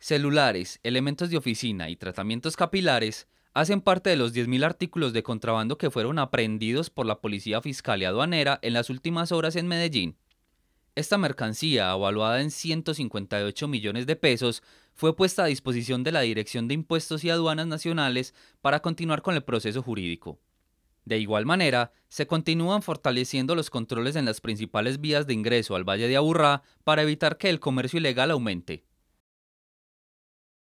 Celulares, elementos de oficina y tratamientos capilares hacen parte de los 10.000 artículos de contrabando que fueron aprehendidos por la Policía Fiscal y Aduanera en las últimas horas en Medellín. Esta mercancía, avaluada en 158 millones de pesos, fue puesta a disposición de la Dirección de Impuestos y Aduanas Nacionales para continuar con el proceso jurídico. De igual manera, se continúan fortaleciendo los controles en las principales vías de ingreso al Valle de Aburrá para evitar que el comercio ilegal aumente.